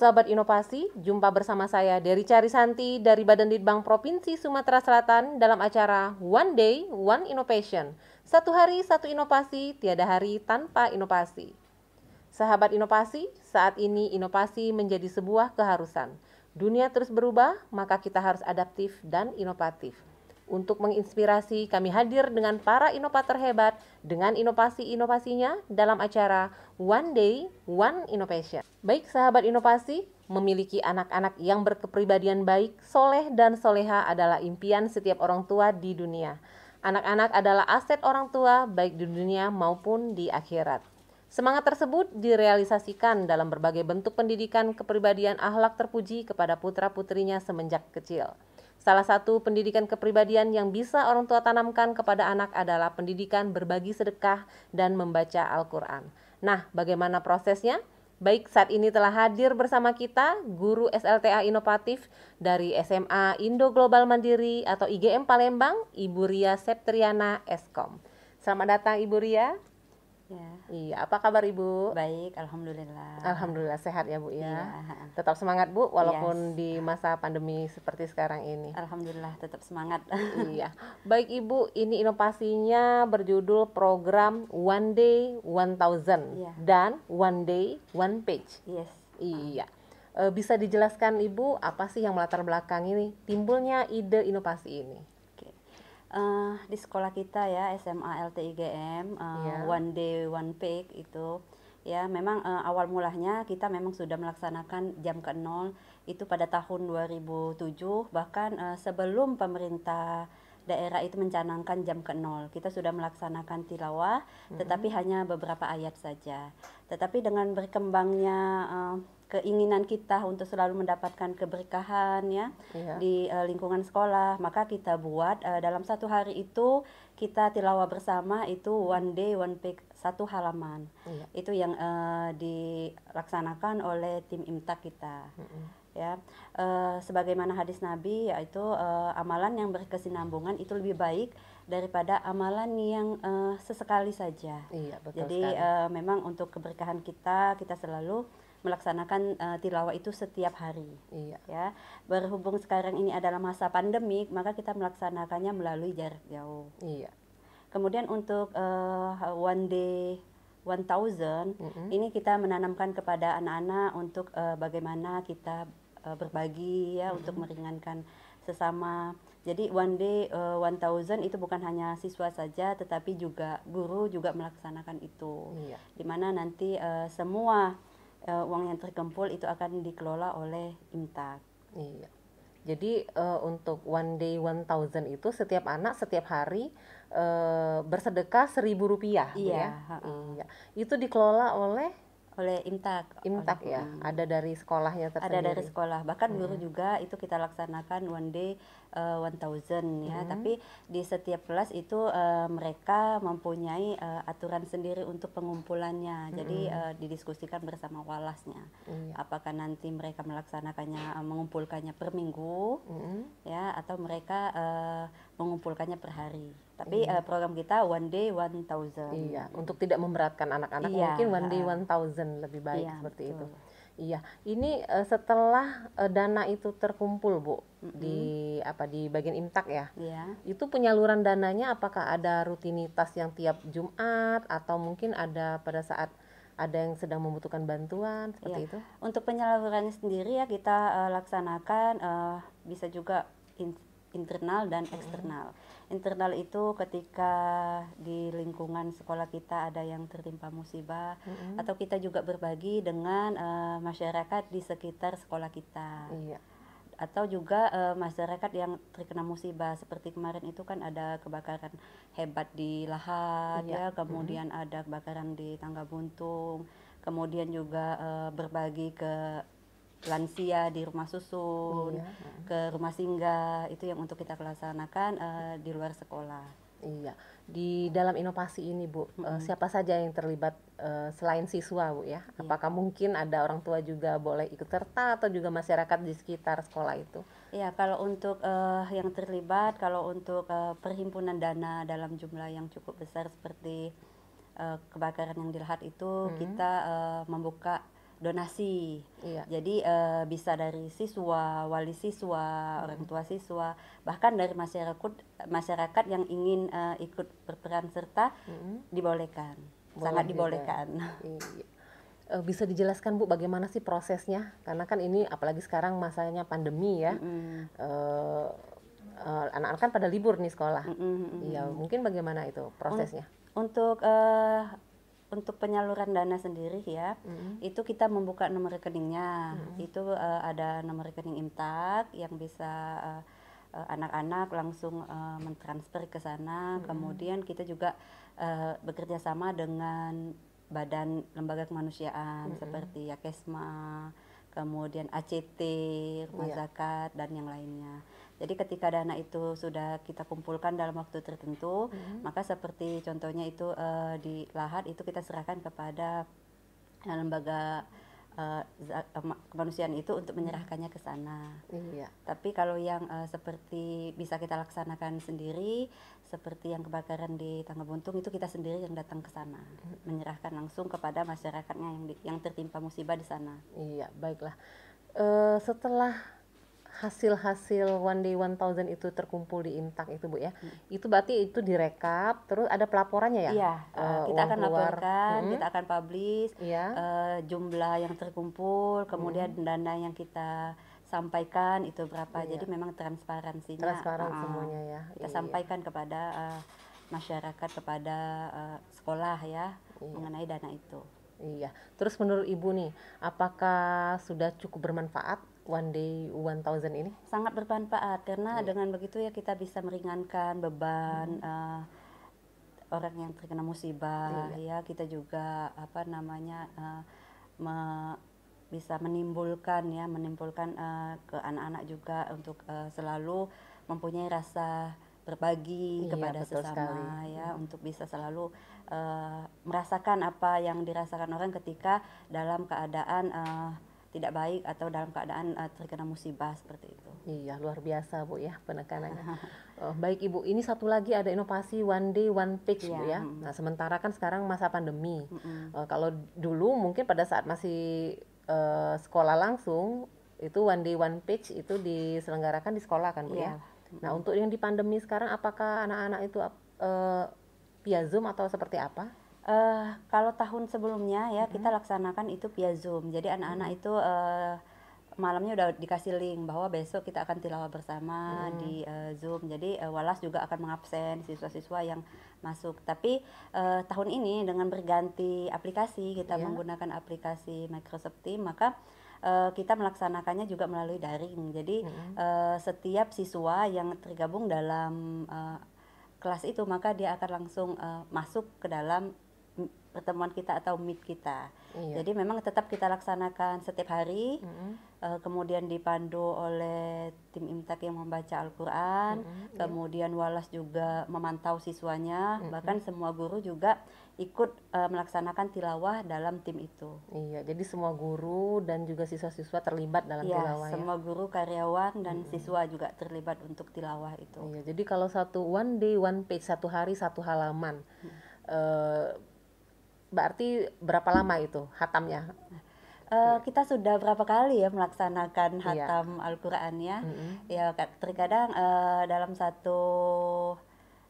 sahabat inovasi, jumpa bersama saya dari Cari Santi dari Badan Litbang Provinsi Sumatera Selatan dalam acara One Day, One Innovation. Satu hari, satu inovasi, tiada hari tanpa inovasi. Sahabat inovasi, saat ini inovasi menjadi sebuah keharusan. Dunia terus berubah, maka kita harus adaptif dan inovatif. Untuk menginspirasi, kami hadir dengan para inovator hebat dengan inovasi-inovasinya dalam acara One Day, One Innovation. Baik sahabat inovasi, memiliki anak-anak yang berkepribadian baik, soleh dan soleha adalah impian setiap orang tua di dunia. Anak-anak adalah aset orang tua baik di dunia maupun di akhirat. Semangat tersebut direalisasikan dalam berbagai bentuk pendidikan kepribadian ahlak terpuji kepada putra-putrinya semenjak kecil. Salah satu pendidikan kepribadian yang bisa orang tua tanamkan kepada anak adalah pendidikan berbagi sedekah dan membaca Al-Quran. Nah, bagaimana prosesnya? Baik, saat ini telah hadir bersama kita guru SLTA inovatif dari SMA Indo Global Mandiri atau IGM Palembang, Ibu Ria Septriana Eskom. Selamat datang Ibu Ria. Ya. Iya, apa kabar Ibu? Baik, alhamdulillah. Alhamdulillah sehat ya Bu ya. Iya. Tetap semangat Bu walaupun yes. di masa pandemi seperti sekarang ini. Alhamdulillah tetap semangat. iya. Baik Ibu, ini inovasinya berjudul program One Day One Thousand ya. dan One Day One Page. Yes. Iya. Eh, bisa dijelaskan Ibu apa sih yang melatar belakang ini timbulnya ide inovasi ini? uh, di sekolah kita ya SMA LTIGM uh, eh, yeah. One Day One Pick itu ya memang uh, awal mulanya kita memang sudah melaksanakan jam ke nol itu pada tahun 2007 bahkan uh, sebelum pemerintah daerah itu mencanangkan jam ke nol kita sudah melaksanakan tilawah mm -hmm. tetapi hanya beberapa ayat saja tetapi dengan berkembangnya uh, keinginan kita untuk selalu mendapatkan keberkahan ya iya. di uh, lingkungan sekolah maka kita buat uh, dalam satu hari itu kita tilawah bersama itu one day one page satu halaman iya. itu yang uh, dilaksanakan oleh tim imtak kita mm ya uh, sebagaimana hadis nabi yaitu uh, amalan yang berkesinambungan itu lebih baik daripada amalan yang uh, sesekali saja iya, betul jadi uh, memang untuk keberkahan kita kita selalu melaksanakan uh, tilawah itu setiap hari. Iya. Ya, berhubung sekarang ini adalah masa pandemik, maka kita melaksanakannya melalui jarak jauh. Iya. Kemudian untuk uh, one day 1000 mm -hmm. ini kita menanamkan kepada anak-anak untuk uh, bagaimana kita uh, berbagi ya mm -hmm. untuk meringankan sesama. Jadi one day uh, thousand itu bukan hanya siswa saja tetapi juga guru juga melaksanakan itu. Iya. Dimana nanti uh, semua uh, uang yang terkumpul itu akan dikelola oleh IMTAK. Iya. Jadi uh, untuk one day one thousand itu setiap anak setiap hari uh, bersedekah seribu rupiah, iya. Ya? Uh, iya. Itu dikelola oleh oleh Imtak. Imtak ya, hmm. ada dari sekolahnya tersendiri. Ada dari sekolah. Bahkan dulu hmm. juga itu kita laksanakan one day uh, thousand ya, hmm. tapi di setiap kelas itu uh, mereka mempunyai uh, aturan sendiri untuk pengumpulannya. Hmm. Jadi uh, didiskusikan bersama walasnya. Hmm. Apakah nanti mereka melaksanakannya uh, mengumpulkannya per minggu hmm. ya atau mereka uh, mengumpulkannya per hari. Tapi iya. uh, program kita one day one thousand. Iya, untuk tidak memberatkan anak-anak iya, mungkin one day one thousand lebih baik iya, seperti betul. itu. Iya, ini uh, setelah uh, dana itu terkumpul bu mm-hmm. di apa di bagian intak ya? Iya. Itu penyaluran dananya apakah ada rutinitas yang tiap Jumat atau mungkin ada pada saat ada yang sedang membutuhkan bantuan seperti ya. itu? Untuk penyalurannya sendiri ya kita uh, laksanakan uh, bisa juga internal dan eksternal. Internal itu ketika di lingkungan sekolah kita ada yang tertimpa musibah mm-hmm. atau kita juga berbagi dengan uh, masyarakat di sekitar sekolah kita. Yeah. Atau juga uh, masyarakat yang terkena musibah seperti kemarin itu kan ada kebakaran hebat di lahat yeah. ya, kemudian mm-hmm. ada kebakaran di tangga buntung, kemudian juga uh, berbagi ke lansia di rumah susun, iya. ke rumah singgah itu yang untuk kita laksanakan uh, eh, di luar sekolah. Iya, di dalam inovasi ini Bu, -hmm. siapa saja yang terlibat uh, selain siswa Bu ya? Iya. Apakah yeah. mungkin ada orang tua juga boleh ikut serta atau juga masyarakat di sekitar sekolah itu? Iya, kalau untuk uh, yang terlibat, kalau untuk uh, perhimpunan dana dalam jumlah yang cukup besar seperti uh, kebakaran yang dilihat itu, -hmm. kita uh, membuka donasi. Iya. Jadi uh, bisa dari siswa, wali siswa, hmm. orang tua siswa, bahkan dari masyarakat masyarakat yang ingin uh, ikut berperan serta hmm. dibolehkan. Boleh Sangat dibolehkan. Iya. Uh, bisa dijelaskan Bu bagaimana sih prosesnya? Karena kan ini apalagi sekarang masanya pandemi ya. Hmm. Uh, anak-anak kan pada libur nih sekolah. Iya, mm -hmm. Ya, mungkin bagaimana itu prosesnya? untuk uh, untuk penyaluran dana sendiri ya, mm-hmm. itu kita membuka nomor rekeningnya. Mm-hmm. Itu uh, ada nomor rekening Imtak yang bisa uh, uh, anak-anak langsung uh, mentransfer ke sana. Mm-hmm. Kemudian kita juga uh, bekerja sama dengan badan lembaga kemanusiaan mm-hmm. seperti Yakesma, kemudian ACT, iya. Rumah yeah. Zakat dan yang lainnya. Jadi ketika dana itu sudah kita kumpulkan dalam waktu tertentu, hmm. maka seperti contohnya itu uh, di lahat itu kita serahkan kepada eh, lembaga uh, kemanusiaan itu untuk mm-hmm. menyerahkannya ke sana. Iya. Tapi kalau yang uh, seperti bisa kita laksanakan sendiri, seperti yang kebakaran di Tangga Buntung itu kita sendiri yang datang ke sana, hmm. menyerahkan langsung kepada masyarakatnya yang di, yang tertimpa musibah di sana. Iya, baiklah. Uh, setelah hasil-hasil one day one thousand itu terkumpul di Intak itu Bu ya. Hmm. Itu berarti itu direkap, terus ada pelaporannya ya? Iya, uh, kita akan keluar. laporkan, hmm. kita akan publish iya. uh, jumlah yang terkumpul, kemudian hmm. dana yang kita sampaikan itu berapa. Iya. Jadi memang transparansinya transparan uh, semuanya ya. Kita iya. sampaikan kepada uh, masyarakat kepada uh, sekolah ya iya. mengenai dana itu. Iya. Terus menurut Ibu nih, apakah sudah cukup bermanfaat One Day One Thousand ini? Sangat bermanfaat karena hmm. dengan begitu ya kita bisa meringankan beban hmm. uh, orang yang terkena musibah iya. ya kita juga apa namanya uh, me bisa menimbulkan ya menimbulkan uh, ke anak-anak juga untuk uh, selalu mempunyai rasa berbagi iya, kepada sesama sekali. ya hmm. untuk bisa selalu uh, merasakan apa yang dirasakan orang ketika dalam keadaan uh, tidak baik atau dalam keadaan uh, terkena musibah seperti itu. Iya, luar biasa Bu ya penekanannya. uh, baik Ibu, ini satu lagi ada inovasi one day one page yeah. Bu iya, ya. Nah, sementara kan sekarang masa pandemi. Mm -hmm. uh, kalau dulu mungkin pada saat masih uh, sekolah langsung itu one day one page itu diselenggarakan di sekolah kan Bu yeah. ya. Iya, nah, mm -hmm. untuk yang di pandemi sekarang apakah anak-anak itu uh, via Zoom atau seperti apa? Uh, kalau tahun sebelumnya ya -hmm. kita laksanakan itu via Zoom. Jadi anak-anak -hmm. itu uh, malamnya udah dikasih link bahwa besok kita akan tilawah bersama hmm. di uh, Zoom. Jadi uh, Walas juga akan mengabsen siswa-siswa yang masuk. Tapi uh, tahun ini dengan berganti aplikasi, kita yeah. menggunakan aplikasi Microsoft Teams, maka uh, kita melaksanakannya juga melalui daring. Jadi hmm. uh, setiap siswa yang tergabung dalam uh, kelas itu maka dia akan langsung uh, masuk ke dalam pertemuan kita atau meet kita. Iya. Jadi memang tetap kita laksanakan setiap hari. Mm -hmm. uh, kemudian dipandu oleh tim imtak yang membaca Al-Qur'an, mm -hmm. kemudian walas juga memantau siswanya, mm -hmm. bahkan semua guru juga ikut uh, melaksanakan tilawah dalam tim itu. Iya, jadi semua guru dan juga siswa-siswa terlibat dalam iya, tilawah. Iya, semua guru, karyawan dan mm -hmm. siswa juga terlibat untuk tilawah itu. Iya, jadi kalau satu one day one page, satu hari satu halaman. Mm -hmm berarti berapa lama itu hatamnya? Uh, kita sudah berapa kali ya melaksanakan iya. hatam iya. Al-Qur'an ya. Mm-hmm. Ya terkadang uh, dalam satu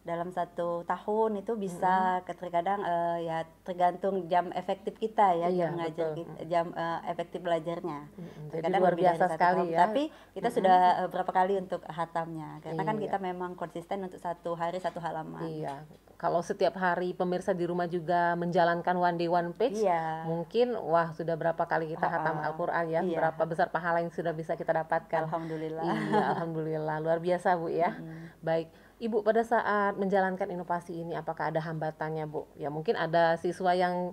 dalam satu tahun itu bisa mm-hmm. terkadang uh, ya tergantung jam efektif kita ya iya, jam ngajar kita, jam uh, efektif belajarnya. Mm-hmm. Terkadang Jadi luar biasa sekali tahun. ya. Tapi kita mm-hmm. sudah uh, berapa kali untuk hatamnya karena kan iya. kan kita memang konsisten untuk satu hari satu halaman. Iya kalau setiap hari pemirsa di rumah juga menjalankan one day one page, yeah. mungkin wah sudah berapa kali kita oh, hatam Al-Qur'an ya, yeah. berapa besar pahala yang sudah bisa kita dapatkan. Alhamdulillah. Iya, alhamdulillah. Luar biasa, Bu ya. Mm. Baik. Ibu pada saat menjalankan inovasi ini apakah ada hambatannya, Bu? Ya mungkin ada siswa yang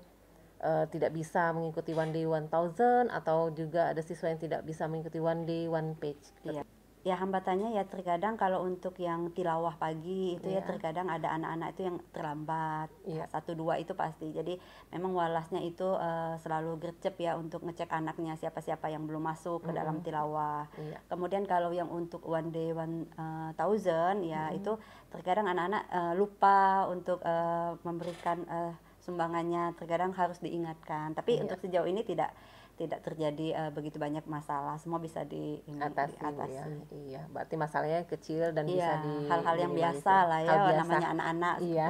uh, tidak bisa mengikuti one day one thousand atau juga ada siswa yang tidak bisa mengikuti one day one page. Iya ya hambatannya ya terkadang kalau untuk yang tilawah pagi itu yeah. ya iya. terkadang ada anak-anak itu yang terlambat yeah. satu dua itu pasti jadi memang walasnya itu uh, selalu gercep ya untuk ngecek anaknya siapa siapa yang belum masuk ke mm -hmm. dalam tilawah yeah. kemudian kalau yang untuk one day one uh, thousand ya mm -hmm. itu terkadang anak-anak uh, lupa untuk uh, memberikan uh, sumbangannya terkadang harus diingatkan tapi yeah. untuk sejauh ini tidak tidak terjadi uh, begitu banyak masalah semua bisa di ini, atasi, iya. diatasi ya. iya berarti masalahnya kecil dan iya, bisa di hal-hal yang biasa lah ya biasa. namanya anak-anak iya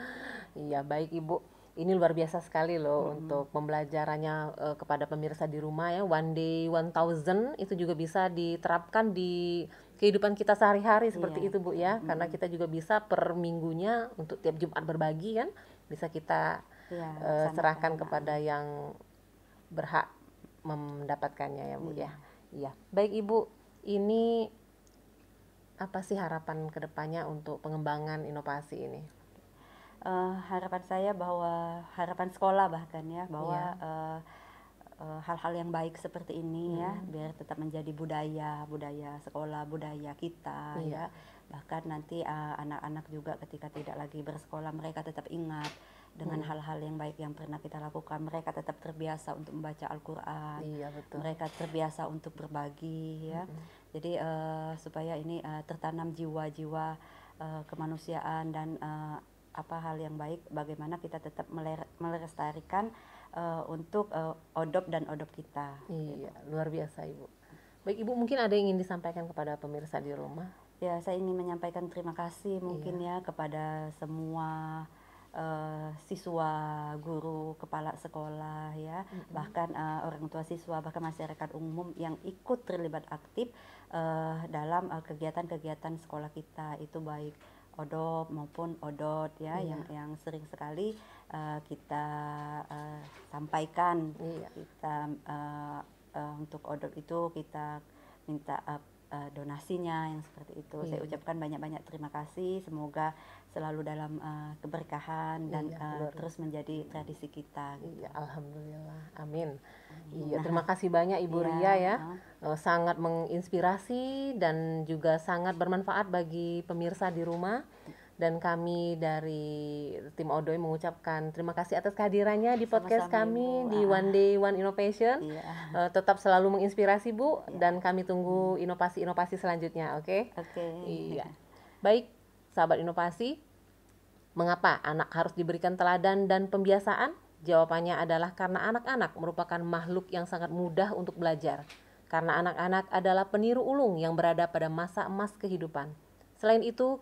iya baik ibu ini luar biasa sekali loh hmm. untuk pembelajarannya uh, kepada pemirsa di rumah ya one day one thousand itu juga bisa diterapkan di kehidupan kita sehari-hari seperti iya. itu bu ya hmm. karena kita juga bisa per minggunya untuk tiap Jumat berbagi kan bisa kita iya, uh, serahkan kepada yang berhak mendapatkannya ya Bu iya. ya. Iya. Baik Ibu, ini apa sih harapan kedepannya untuk pengembangan inovasi ini? Uh, harapan saya bahwa harapan sekolah bahkan ya bahwa yeah. Iya. uh, eh, hal-hal yang baik seperti ini mm. ya biar tetap menjadi budaya budaya sekolah budaya kita yeah. ya bahkan nanti eh, anak-anak uh, anak -anak juga ketika tidak lagi bersekolah mereka tetap ingat dengan hmm. hal-hal yang baik yang pernah kita lakukan. Mereka tetap terbiasa untuk membaca Al-Qur'an. Iya, Mereka terbiasa untuk berbagi ya. Hmm. Jadi uh, supaya ini uh, tertanam jiwa-jiwa uh, kemanusiaan dan uh, apa hal yang baik bagaimana kita tetap melestarikan uh, untuk uh, odop dan odop kita. Iya, gitu. luar biasa Ibu. Baik Ibu, mungkin ada yang ingin disampaikan kepada pemirsa di rumah? Ya, saya ingin menyampaikan terima kasih mungkin iya. ya kepada semua uh, siswa, guru, kepala sekolah ya, mm-hmm. bahkan uh, orang tua siswa, bahkan masyarakat umum yang ikut terlibat aktif uh, dalam uh, kegiatan-kegiatan sekolah kita itu baik odot maupun odot ya iya. yang yang sering sekali uh, kita uh, sampaikan iya. kita uh, uh, untuk odot itu kita minta uh, uh, donasinya yang seperti itu. Iya. Saya ucapkan banyak-banyak terima kasih. Semoga selalu dalam uh, keberkahan dan iya, uh, terus menjadi tradisi kita. Gitu. Iya, alhamdulillah. Amin. Amin. Iya, terima kasih banyak Ibu iya, Ria ya. Uh, sangat menginspirasi dan juga sangat bermanfaat bagi pemirsa di rumah dan kami dari tim Odoi mengucapkan terima kasih atas kehadirannya di podcast Sama-sama, kami Ibu. di ah. One Day One Innovation. Iya. Uh, tetap selalu menginspirasi Bu iya. dan kami tunggu inovasi-inovasi selanjutnya, oke? Okay? Oke. Okay. Iya. Baik, sahabat inovasi, mengapa anak harus diberikan teladan dan pembiasaan? Jawabannya adalah karena anak-anak merupakan makhluk yang sangat mudah untuk belajar. Karena anak-anak adalah peniru ulung yang berada pada masa emas kehidupan Selain itu,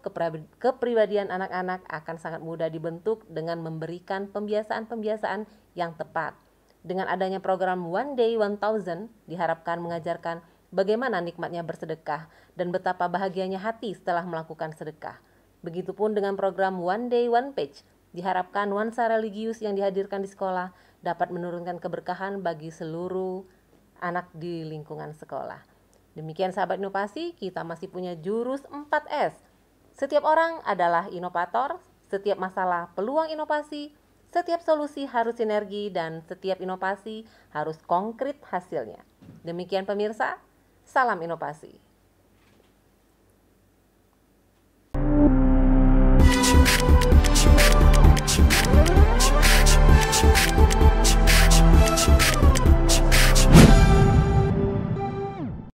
kepribadian anak-anak akan sangat mudah dibentuk dengan memberikan pembiasaan-pembiasaan yang tepat. Dengan adanya program One Day One Thousand, diharapkan mengajarkan bagaimana nikmatnya bersedekah dan betapa bahagianya hati setelah melakukan sedekah. Begitupun dengan program One Day One Page, diharapkan nuansa religius yang dihadirkan di sekolah dapat menurunkan keberkahan bagi seluruh anak di lingkungan sekolah. Demikian sahabat inovasi, kita masih punya jurus 4S. Setiap orang adalah inovator, setiap masalah peluang inovasi, setiap solusi harus sinergi dan setiap inovasi harus konkret hasilnya. Demikian pemirsa, salam inovasi.